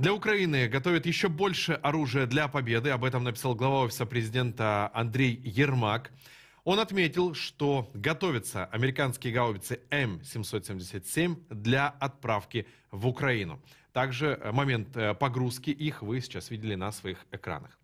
Для Украины готовят еще больше оружия для победы. Об этом написал глава офиса президента Андрей Ермак. Он отметил, что готовятся американские гаубицы М777 для отправки в Украину. Также э, момент э, погрузки их вы сейчас видели на своих экранах.